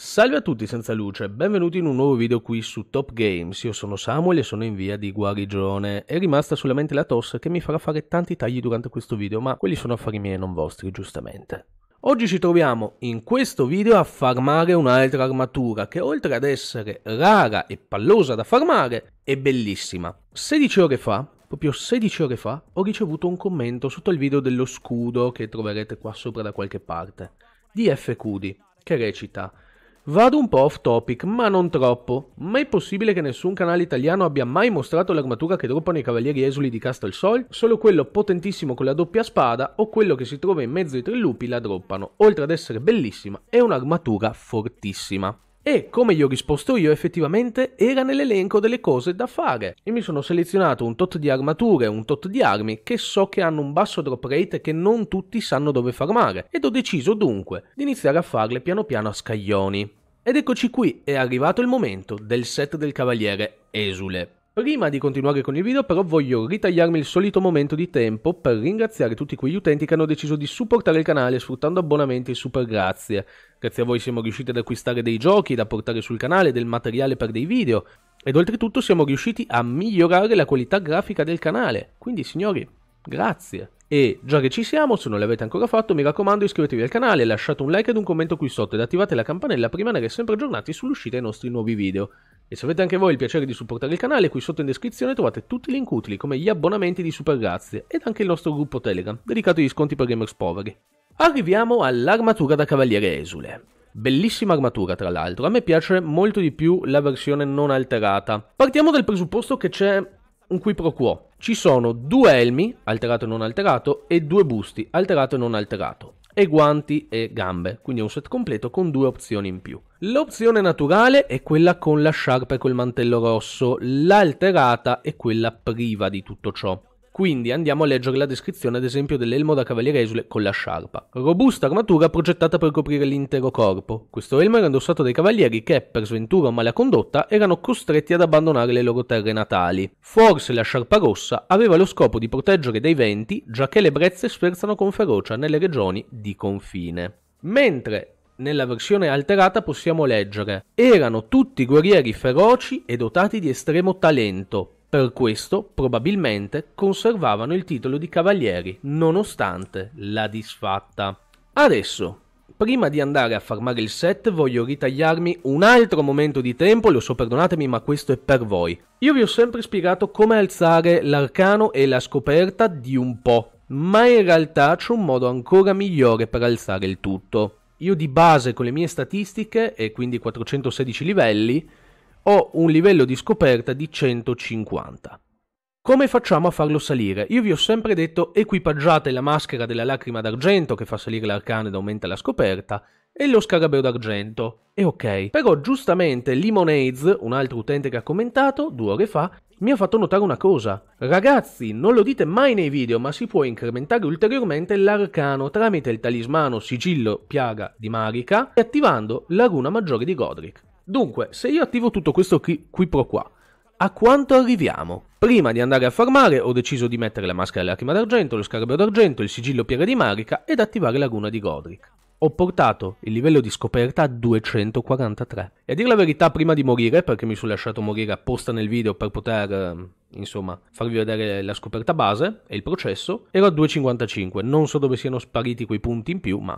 Salve a tutti senza luce, benvenuti in un nuovo video qui su Top Games, io sono Samuel e sono in via di guarigione. È rimasta solamente la tosse che mi farà fare tanti tagli durante questo video, ma quelli sono affari miei e non vostri, giustamente. Oggi ci troviamo in questo video a farmare un'altra armatura che oltre ad essere rara e pallosa da farmare, è bellissima. 16 ore fa proprio 16 ore fa ho ricevuto un commento sotto il video dello scudo che troverete qua sopra da qualche parte, di FQD, che recita Vado un po' off topic, ma non troppo. Ma è possibile che nessun canale italiano abbia mai mostrato l'armatura che droppano i cavalieri esuli di Castel Sol? Solo quello potentissimo con la doppia spada o quello che si trova in mezzo ai tre lupi la droppano. Oltre ad essere bellissima, è un'armatura fortissima. E come gli ho risposto io, effettivamente era nell'elenco delle cose da fare. E mi sono selezionato un tot di armature e un tot di armi che so che hanno un basso drop rate che non tutti sanno dove farmare. Ed ho deciso dunque di iniziare a farle piano piano a scaglioni. Ed eccoci qui, è arrivato il momento del set del cavaliere esule. Prima di continuare con il video però voglio ritagliarmi il solito momento di tempo per ringraziare tutti quegli utenti che hanno deciso di supportare il canale sfruttando abbonamenti super grazie. Grazie a voi siamo riusciti ad acquistare dei giochi da portare sul canale, del materiale per dei video ed oltretutto siamo riusciti a migliorare la qualità grafica del canale. Quindi signori, Grazie. E già che ci siamo, se non l'avete ancora fatto, mi raccomando iscrivetevi al canale, lasciate un like ed un commento qui sotto ed attivate la campanella per rimanere sempre aggiornati sull'uscita dei nostri nuovi video. E se avete anche voi il piacere di supportare il canale, qui sotto in descrizione trovate tutti i link utili come gli abbonamenti di Super ed anche il nostro gruppo Telegram, dedicato agli sconti per gamers poveri. Arriviamo all'armatura da cavaliere esule. Bellissima armatura tra l'altro, a me piace molto di più la versione non alterata. Partiamo dal presupposto che c'è un qui pro quo. Ci sono due elmi, alterato e non alterato, e due busti, alterato e non alterato, e guanti e gambe, quindi è un set completo con due opzioni in più. L'opzione naturale è quella con la sciarpa e col mantello rosso, l'alterata è quella priva di tutto ciò. Quindi andiamo a leggere la descrizione ad esempio dell'elmo da cavaliere esule con la sciarpa. Robusta armatura progettata per coprire l'intero corpo. Questo elmo era indossato dai cavalieri che, per sventura o mala condotta, erano costretti ad abbandonare le loro terre natali. Forse la sciarpa rossa aveva lo scopo di proteggere dai venti, già che le brezze sferzano con ferocia nelle regioni di confine. Mentre nella versione alterata possiamo leggere: Erano tutti guerrieri feroci e dotati di estremo talento, per questo probabilmente conservavano il titolo di cavalieri nonostante la disfatta. Adesso, prima di andare a farmare il set voglio ritagliarmi un altro momento di tempo, lo so perdonatemi ma questo è per voi. Io vi ho sempre spiegato come alzare l'arcano e la scoperta di un po', ma in realtà c'è un modo ancora migliore per alzare il tutto. Io di base con le mie statistiche, e quindi 416 livelli, ho un livello di scoperta di 150. Come facciamo a farlo salire? Io vi ho sempre detto equipaggiate la maschera della lacrima d'argento che fa salire l'arcano ed aumenta la scoperta e lo scarabeo d'argento. E ok, però giustamente Limonades, un altro utente che ha commentato due ore fa, mi ha fatto notare una cosa. Ragazzi, non lo dite mai nei video, ma si può incrementare ulteriormente l'arcano tramite il talismano sigillo piaga di Marika e attivando la runa maggiore di Godric. Dunque, se io attivo tutto questo qui, qui pro qua, a quanto arriviamo? Prima di andare a farmare ho deciso di mettere la maschera lacrima d'argento, lo scarabeo d'argento, il sigillo piega di Marica ed attivare la guna di Godric. Ho portato il livello di scoperta a 243. E a dire la verità, prima di morire, perché mi sono lasciato morire apposta nel video per poter, ehm, insomma, farvi vedere la scoperta base e il processo, ero a 255. Non so dove siano spariti quei punti in più, ma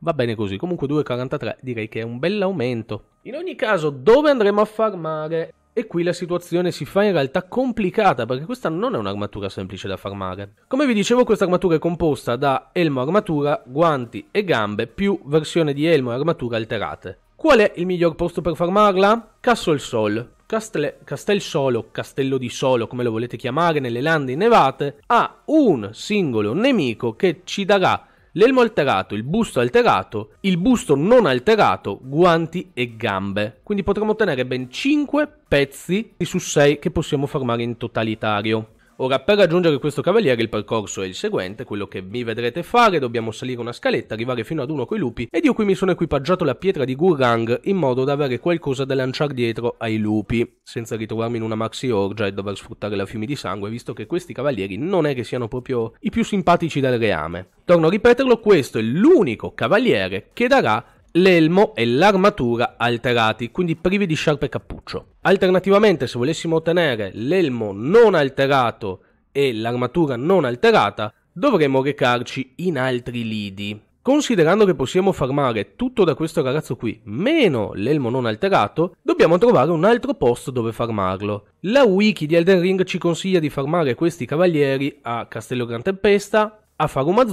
va bene così. Comunque 243 direi che è un bel aumento. In ogni caso, dove andremo a farmare? E qui la situazione si fa in realtà complicata perché questa non è un'armatura semplice da farmare. Come vi dicevo questa armatura è composta da elmo armatura, guanti e gambe più versione di elmo e armatura alterate. Qual è il miglior posto per farmarla? Castle Sol. Castel, Castel Solo, Castello di Solo, come lo volete chiamare, nelle lande innevate, ha un singolo nemico che ci darà l'elmo alterato, il busto alterato, il busto non alterato, guanti e gambe. Quindi potremo ottenere ben 5 pezzi su 6 che possiamo formare in totalitario. Ora, per raggiungere questo cavaliere il percorso è il seguente, quello che mi vedrete fare, dobbiamo salire una scaletta, arrivare fino ad uno coi lupi, ed io qui mi sono equipaggiato la pietra di Gurang in modo da avere qualcosa da lanciare dietro ai lupi, senza ritrovarmi in una maxi orgia e dover sfruttare la fiumi di sangue, visto che questi cavalieri non è che siano proprio i più simpatici del reame. Torno a ripeterlo, questo è l'unico cavaliere che darà l'elmo e l'armatura alterati, quindi privi di sciarpe e cappuccio. Alternativamente, se volessimo ottenere l'elmo non alterato e l'armatura non alterata, dovremmo recarci in altri lidi. Considerando che possiamo farmare tutto da questo ragazzo qui, meno l'elmo non alterato, dobbiamo trovare un altro posto dove farmarlo. La wiki di Elden Ring ci consiglia di farmare questi cavalieri a Castello Gran Tempesta, a Farum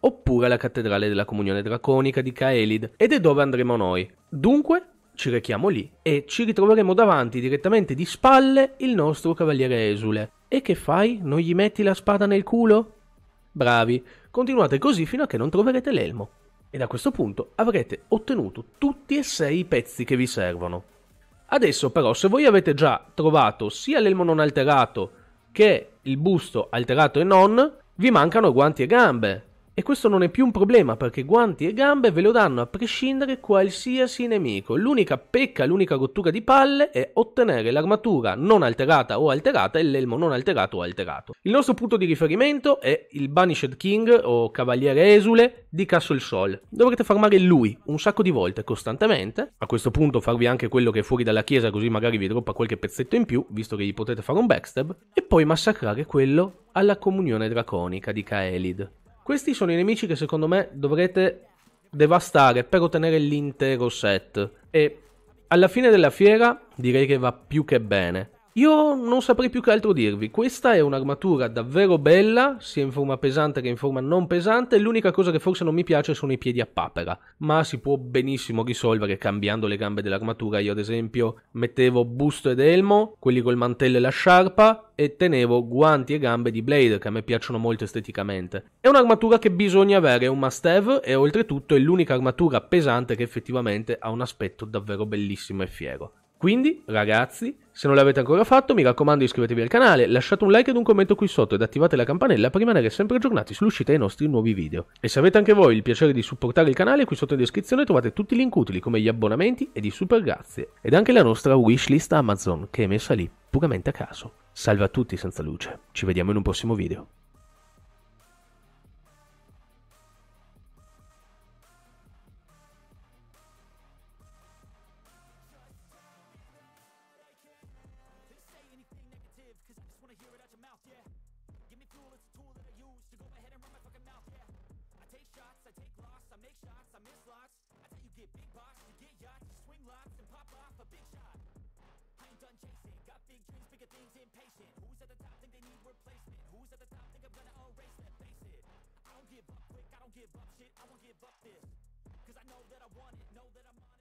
oppure alla Cattedrale della Comunione Draconica di Kaelid ed è dove andremo noi. Dunque ci rechiamo lì e ci ritroveremo davanti direttamente di spalle il nostro cavaliere esule. E che fai? Non gli metti la spada nel culo? Bravi, continuate così fino a che non troverete l'elmo. E da questo punto avrete ottenuto tutti e sei i pezzi che vi servono. Adesso però se voi avete già trovato sia l'elmo non alterato che il busto alterato e non, vi mancano guanti e gambe. E questo non è più un problema perché guanti e gambe ve lo danno a prescindere qualsiasi nemico. L'unica pecca, l'unica rottura di palle è ottenere l'armatura non alterata o alterata e l'elmo non alterato o alterato. Il nostro punto di riferimento è il Banished King o Cavaliere Esule di Castle Sol. Dovrete farmare lui un sacco di volte costantemente. A questo punto farvi anche quello che è fuori dalla chiesa così magari vi droppa qualche pezzetto in più, visto che gli potete fare un backstab. E poi massacrare quello alla comunione draconica di Kaelid. Questi sono i nemici che secondo me dovrete devastare per ottenere l'intero set. E alla fine della fiera direi che va più che bene. Io non saprei più che altro dirvi, questa è un'armatura davvero bella, sia in forma pesante che in forma non pesante, l'unica cosa che forse non mi piace sono i piedi a papera, ma si può benissimo risolvere cambiando le gambe dell'armatura, io ad esempio mettevo busto ed elmo, quelli col mantello e la sciarpa, e tenevo guanti e gambe di Blade che a me piacciono molto esteticamente. È un'armatura che bisogna avere, è un must have e oltretutto è l'unica armatura pesante che effettivamente ha un aspetto davvero bellissimo e fiero. Quindi, ragazzi, se non l'avete ancora fatto, mi raccomando iscrivetevi al canale, lasciate un like ed un commento qui sotto ed attivate la campanella per rimanere sempre aggiornati sull'uscita dei nostri nuovi video. E se avete anche voi il piacere di supportare il canale, qui sotto in descrizione trovate tutti i link utili come gli abbonamenti e i super grazie. Ed anche la nostra wishlist Amazon, che è messa lì, puramente a caso. Salve a tutti senza luce, ci vediamo in un prossimo video. replacement. Who's at the top? Think I'm gonna erase that. Face it. I don't give up quick. I don't give up shit. I won't give up this. Cause I know that I want it. Know that I'm.